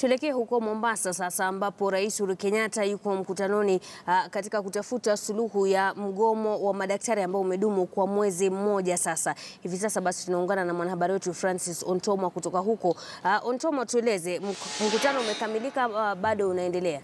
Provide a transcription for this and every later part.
Tuelekee huko Mombasa sasa ambapo Rais Uhuru Kenyatta yuko mkutanoni uh, katika kutafuta suluhu ya mgomo wa madaktari ambao umedumu kwa mwezi mmoja sasa. Hivi sasa basi tunaungana na mwanahabari wetu Francis ontoma kutoka huko. Uh, ah, Ontomwa, tueleze mkutano umekamilika, uh, bado unaendelea?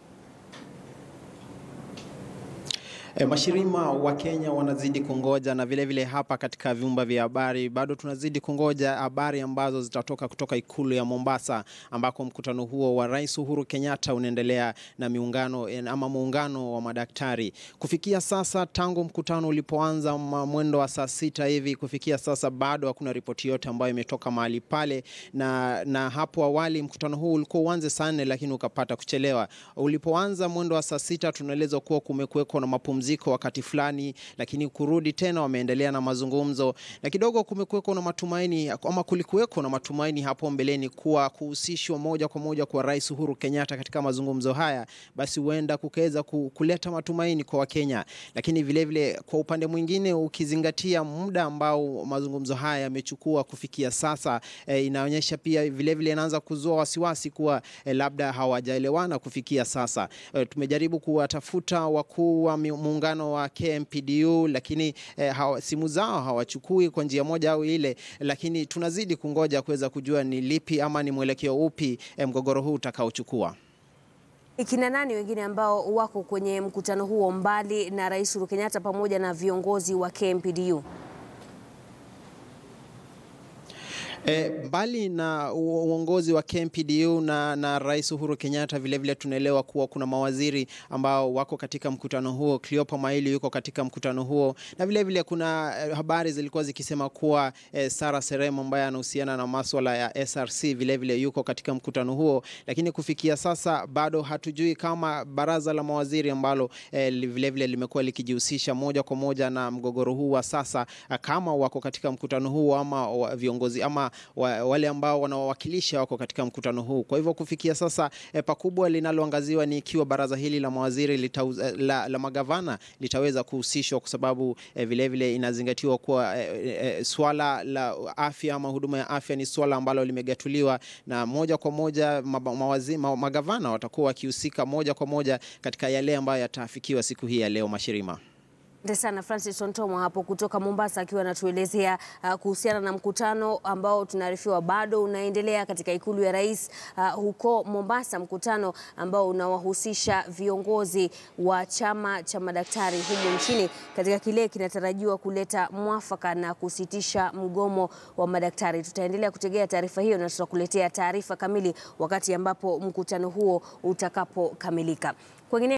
E, mashirima wa Kenya wanazidi kungoja na vilevile vile hapa katika vyumba vya habari bado tunazidi kungoja habari ambazo zitatoka kutoka ikulu ya Mombasa ambako mkutano huo wa Rais Uhuru Kenyatta unaendelea na miungano eh, ama muungano wa madaktari. Kufikia sasa tangu mkutano ulipoanza mwendo wa saa sita hivi, kufikia sasa bado hakuna ripoti yote ambayo imetoka mahali pale, na, na hapo awali mkutano huu ulikuwa uanze saa nne lakini ukapata kuchelewa. Ulipoanza mwendo wa saa sita tunaelezwa kuwa kumekuweko na mapumziko mapumziko wakati fulani, lakini kurudi tena wameendelea na mazungumzo, na kidogo kumekuweko na matumaini ama kulikuweko na matumaini hapo mbeleni kuwa kuhusishwa moja kwa moja kwa Rais Uhuru Kenyatta katika mazungumzo haya, basi huenda kukaweza kuleta matumaini kwa Wakenya, lakini vile vile, kwa upande mwingine ukizingatia muda ambao mazungumzo haya yamechukua kufikia sasa, e, inaonyesha pia vile vile inaanza kuzua wasiwasi kuwa e, labda hawajaelewana kufikia sasa. E, tumejaribu kuwatafuta wakuu wa muungano wa KMPDU, lakini eh, hawa, simu zao hawachukui kwa njia moja au ile, lakini tunazidi kungoja kuweza kujua ni lipi ama ni mwelekeo upi eh, mgogoro huu utakaochukua. Kina nani wengine ambao wako kwenye mkutano huo mbali na Rais Uhuru Kenyatta pamoja na viongozi wa KMPDU? E, mbali na uongozi wa KMPDU na, na Rais Uhuru Kenyatta, vilevile tunaelewa kuwa kuna mawaziri ambao wako katika mkutano huo. Cleopa Maili yuko katika mkutano huo, na vilevile vile kuna eh, habari zilikuwa zikisema kuwa e, eh, Sara Seremo ambaye anahusiana na maswala ya SRC vilevile vile yuko katika mkutano huo, lakini kufikia sasa bado hatujui kama baraza la mawaziri ambalo vilevile vile limekuwa likijihusisha moja kwa moja na mgogoro huu wa sasa, kama wako katika mkutano huo ama viongozi ama wa, wale ambao wanawawakilisha wako katika mkutano huu. Kwa hivyo kufikia sasa eh, pakubwa linaloangaziwa ni ikiwa baraza hili la mawaziri litauz, eh, la, la magavana litaweza kuhusishwa kwa sababu eh, vilevile inazingatiwa kuwa eh, eh, eh, swala la afya ama huduma ya afya ni swala ambalo limegatuliwa na moja kwa moja mawazi, ma, magavana watakuwa wakihusika moja kwa moja katika yale ambayo yataafikiwa siku hii ya leo Mashirima. Asante sana Francis Ontomo hapo kutoka Mombasa akiwa anatuelezea uh, kuhusiana na mkutano ambao tunaarifiwa bado unaendelea katika ikulu ya rais uh, huko Mombasa, mkutano ambao unawahusisha viongozi wa chama cha madaktari humu nchini katika kile kinatarajiwa kuleta mwafaka na kusitisha mgomo wa madaktari. Tutaendelea kutegea taarifa hiyo na tutakuletea taarifa kamili wakati ambapo mkutano huo utakapokamilika. Kwengine